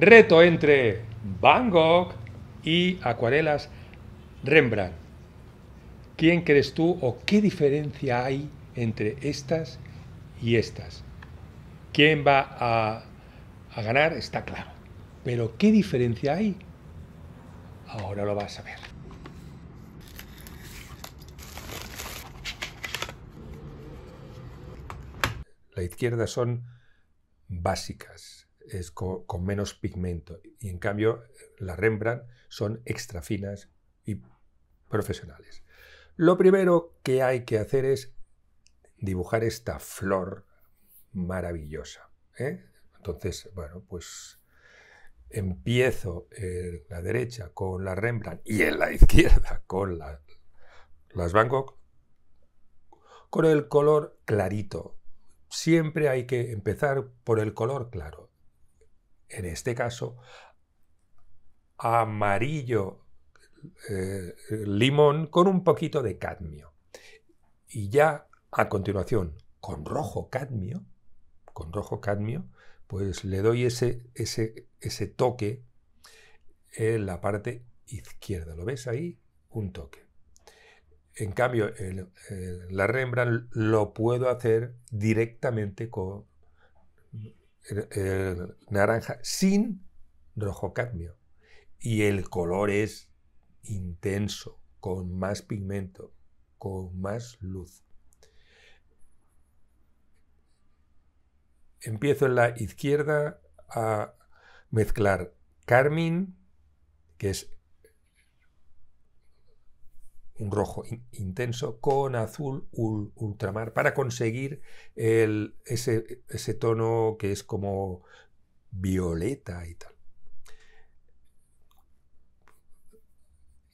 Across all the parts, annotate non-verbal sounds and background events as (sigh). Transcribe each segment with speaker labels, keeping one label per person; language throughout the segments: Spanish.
Speaker 1: Reto entre Van Gogh y acuarelas Rembrandt. ¿Quién crees tú o qué diferencia hay entre estas y estas? ¿Quién va a ganar? Está claro. Pero ¿qué diferencia hay? Ahora lo vas a ver. La izquierda son básicas, es con, menos pigmento. Y en cambio, las Rembrandt son extra finas y profesionales. Lo primero que hay que hacer es dibujar esta flor maravillosa. ¿eh? Entonces, bueno, pues empiezo en la derecha con la Rembrandt y en la izquierda con las Bangkok con el color clarito. Siempre hay que empezar por el color claro en este caso, amarillo eh, eh, limón con un poquito de cadmio. Y ya a continuación, con rojo cadmio, con rojo cadmio, pues le doy ese, ese, ese toque en la parte izquierda. ¿Lo ves ahí? Un toque. En cambio, la Rembrandt lo puedo hacer directamente con, el naranja sin rojo cadmio. Y el color es intenso, con más pigmento, con más luz. Empiezo en la izquierda a mezclar carmín, que es un rojo intenso con azul ultramar para conseguir ese, tono que es como violeta y tal.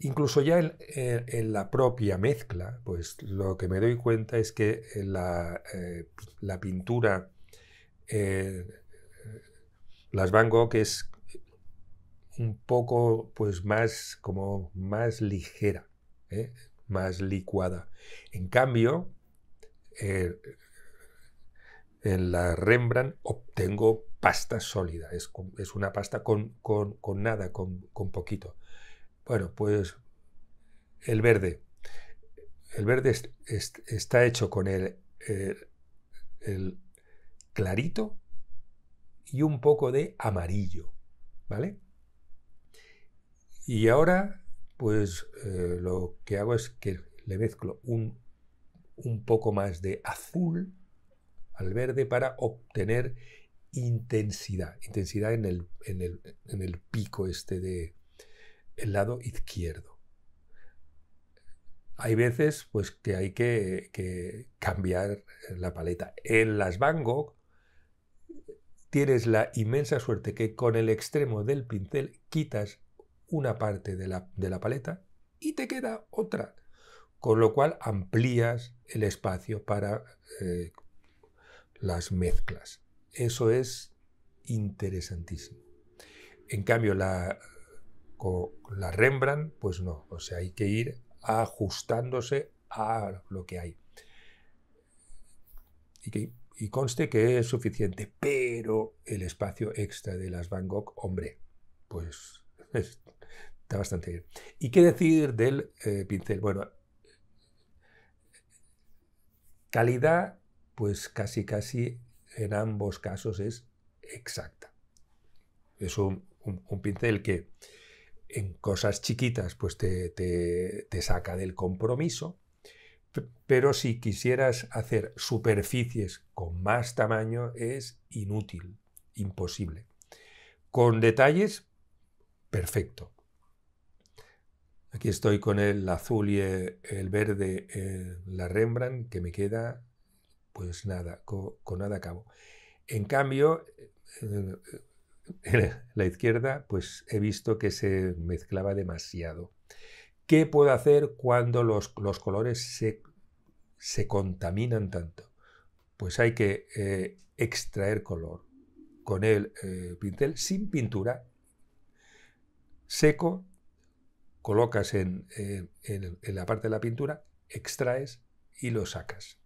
Speaker 1: Incluso ya en, la propia mezcla, pues lo que me doy cuenta es que la, eh, la pintura, eh, las Van Gogh es un poco pues más como más ligera. ¿eh? más licuada. En cambio, eh, en la Rembrandt obtengo pasta sólida, es, una pasta con, nada, con, poquito. Bueno, pues el verde. El verde está hecho con eh, el clarito y un poco de amarillo, ¿vale? Y ahora pues eh, lo que hago es que le mezclo un, poco más de azul al verde para obtener intensidad, intensidad en el, pico este del el lado izquierdo. Hay veces pues, que hay que, que cambiar la paleta. En las Van Gogh tienes la inmensa suerte que con el extremo del pincel quitas una parte de la, de la paleta y te queda otra, con lo cual amplías el espacio para eh, las mezclas. Eso es interesantísimo. En cambio, la, la Rembrandt, pues no, o sea, hay que ir ajustándose a lo que hay. Y, y conste que es suficiente, pero el espacio extra de las Van Gogh, hombre, pues (laughs) es Está bastante bien. ¿Y qué decir del eh, pincel? Bueno, calidad, pues casi, casi en ambos casos es exacta. Es un, pincel que en cosas chiquitas pues te saca del compromiso, pero si quisieras hacer superficies con más tamaño es inútil, imposible. Con detalles, perfecto. Aquí estoy con el azul y e, el, verde, la Rembrandt, que me queda, pues nada, con nada a cabo. En cambio, en, eh, (laughs) la izquierda, pues he visto que se mezclaba demasiado. ¿Qué puedo hacer cuando los, colores se, se, contaminan tanto? Pues hay que eh, extraer color con el eh, pincel sin pintura, seco colocas eh, en, la parte de la pintura, extraes y lo sacas.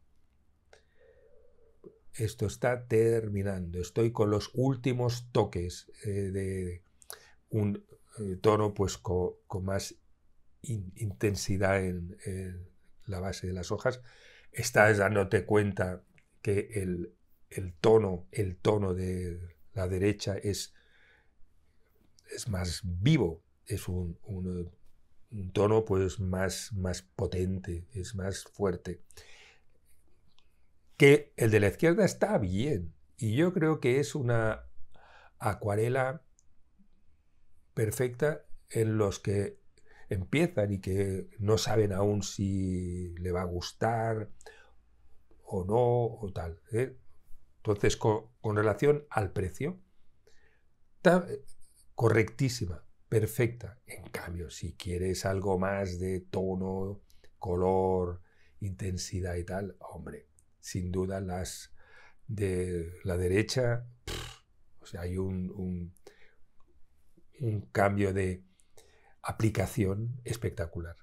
Speaker 1: Esto está terminando. Estoy con los últimos toques eh, de un eh, tono pues con, más intensidad en, la base de las hojas. Estás dándote cuenta que el, tono, el tono de la derecha es, es más vivo, es un un tono pues más, más potente, es más fuerte. Que el de la izquierda está bien y yo creo que es una acuarela perfecta en los que empiezan y que no saben aún si le va a gustar o no o tal. ¿eh? Entonces, con, con, relación al precio, está eh, correctísima perfecta. En cambio, si quieres algo más de tono, color, intensidad y tal, hombre, sin duda las de la derecha, o sea, hay un, un, cambio de aplicación espectacular.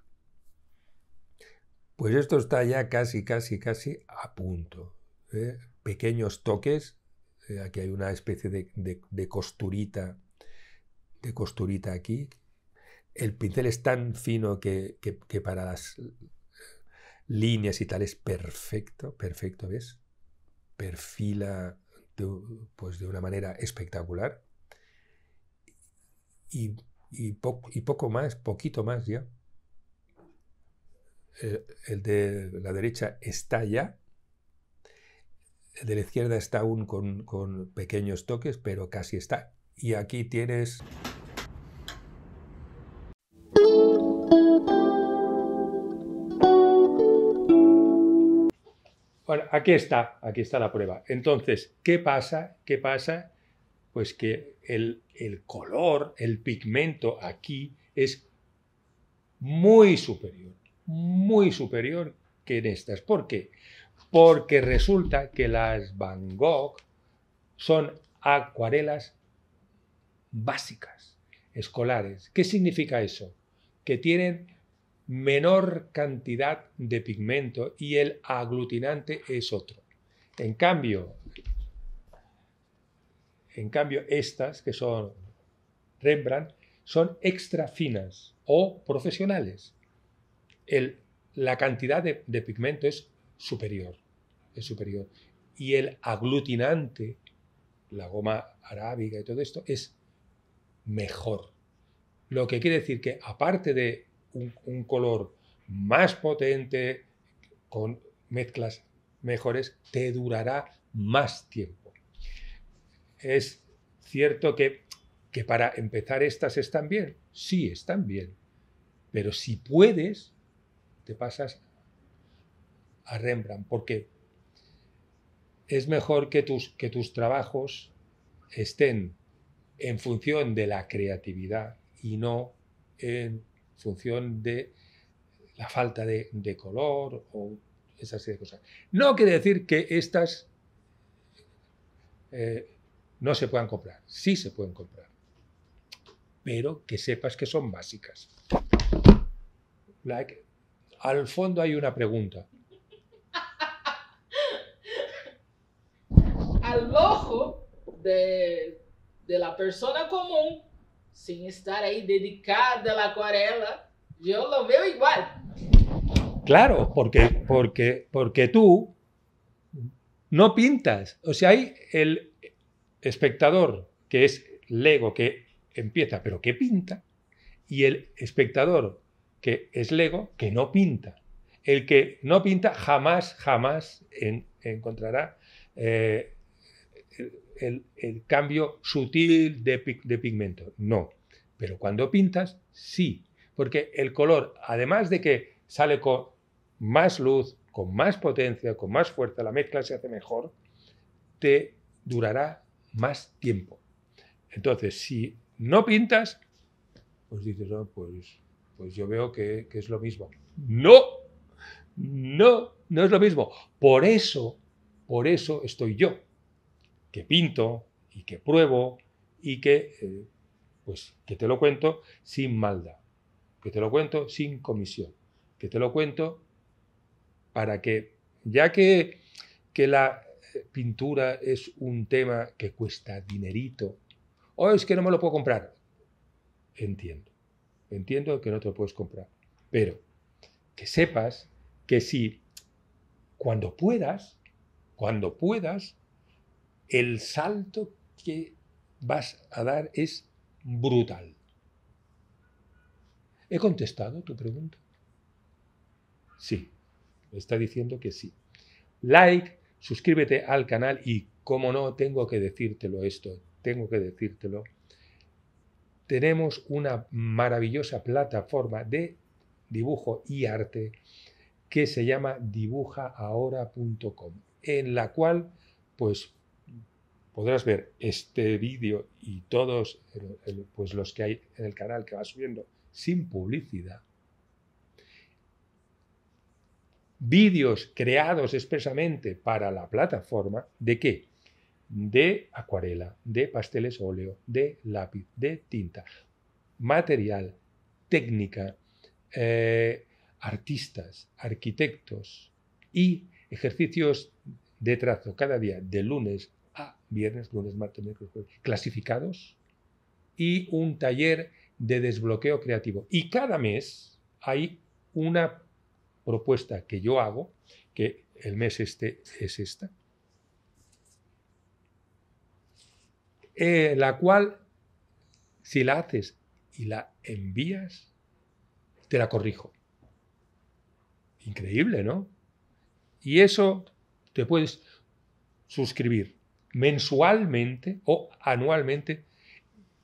Speaker 1: Pues esto está ya casi, casi, casi a punto. ¿eh? Pequeños toques, eh, aquí hay una especie de costurita de costurita aquí. El pincel es tan fino que, para las líneas y tal es perfecto, perfecto, ¿ves? Perfila de, pues de una manera espectacular. Y, y, poco más, poquito más ya. El, de la derecha está ya. El de la izquierda está aún con, con pequeños toques, pero casi está. Y aquí tienes... aquí está, aquí está la prueba. Entonces, ¿qué pasa? ¿Qué pasa? Pues que el, el color, el pigmento aquí es muy superior, muy superior que en estas. ¿Por qué? Porque resulta que las Van Gogh son acuarelas básicas, escolares. ¿Qué significa eso? Que tienen menor cantidad de pigmento y el aglutinante es otro. En cambio, en cambio estas, que son Rembrandt, son extra finas o profesionales. la cantidad de, pigmento es superior, es superior. Y el aglutinante, la goma arábiga y todo esto, es mejor. Lo que quiere decir que aparte de un, color más potente, con mezclas mejores, te durará más tiempo. Es cierto que, para empezar estas están bien, sí están bien, pero si puedes, te pasas a Rembrandt, porque es mejor que tus, que tus trabajos estén en función de la creatividad y no en función de la falta de, color o esa serie de cosas. No quiere decir que estas eh, no se puedan comprar. Sí se pueden comprar, pero que sepas que son básicas. al fondo hay una pregunta. (laughs) al ojo de, de la persona común sin estar ahí dedicada a la acuarela, yo lo veo igual. Claro, porque, porque, porque tú no pintas. O sea, hay el espectador que es lego, que empieza, pero que pinta, y el espectador que es lego, que no pinta. El que no pinta jamás, jamás encontrará eh, el, cambio sutil de, de pigmento. No. Pero cuando pintas, sí. Porque el color, además de que sale con más luz, con más potencia, con más fuerza, la mezcla se hace mejor, te durará más tiempo. Entonces, si no pintas, pues dices, oh, pues, pues yo veo que, es lo mismo. No, no, no es lo mismo. Por eso, por eso estoy yo que pinto y que pruebo y que, eh, pues, que te lo cuento sin maldad, que te lo cuento sin comisión, que te lo cuento para que, ya que, que la eh, pintura es un tema que cuesta dinerito, o es que no me lo puedo comprar, entiendo, entiendo que no te lo puedes comprar, pero que sepas que si cuando puedas, cuando puedas, el salto que vas a dar es brutal. ¿He contestado tu pregunta? Sí, está diciendo que sí. Like, suscríbete al canal y, como no, tengo que decírtelo esto, tengo que decírtelo. Tenemos una maravillosa plataforma de dibujo y arte que se llama dibujaahora.com, en la cual pues podrás ver este vídeo y todos pues los que hay en el canal que va subiendo sin publicidad. Vídeos creados expresamente para la plataforma de qué? De acuarela, de pasteles óleo, de lápiz, de tinta, material, técnica, eh, artistas, arquitectos y ejercicios de trazo cada día, de lunes a viernes, lunes, martes, miércoles, clasificados y un taller de desbloqueo creativo. Y cada mes hay una propuesta que yo hago, que el mes este es esta, eh, la cual si la haces y la envías, te la corrijo. Increíble, ¿no? Y eso te puedes suscribir mensualmente o anualmente,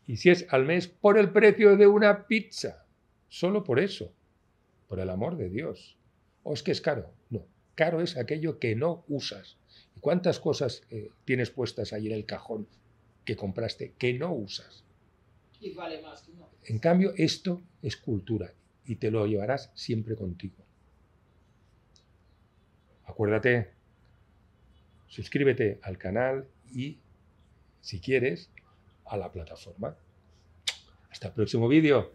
Speaker 1: y si es al mes, por el precio de una pizza. Solo por eso, por el amor de Dios. ¿O es que es caro? No, caro es aquello que no usas. ¿Y cuántas cosas eh, tienes puestas ahí en el cajón que compraste que no usas? Y vale más que no. En cambio, esto es cultura y te lo llevarás siempre contigo. Acuérdate, suscríbete al canal y, si quieres, a la plataforma. Hasta el próximo vídeo.